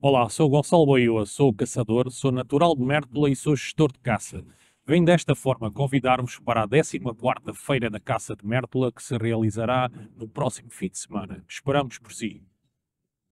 Olá, sou Gonçalo Boioa, sou caçador, sou natural de Mértola e sou gestor de caça. Vem desta forma convidar-vos para a 14ª Feira da Caça de Mértola que se realizará no próximo fim de semana. Esperamos por si.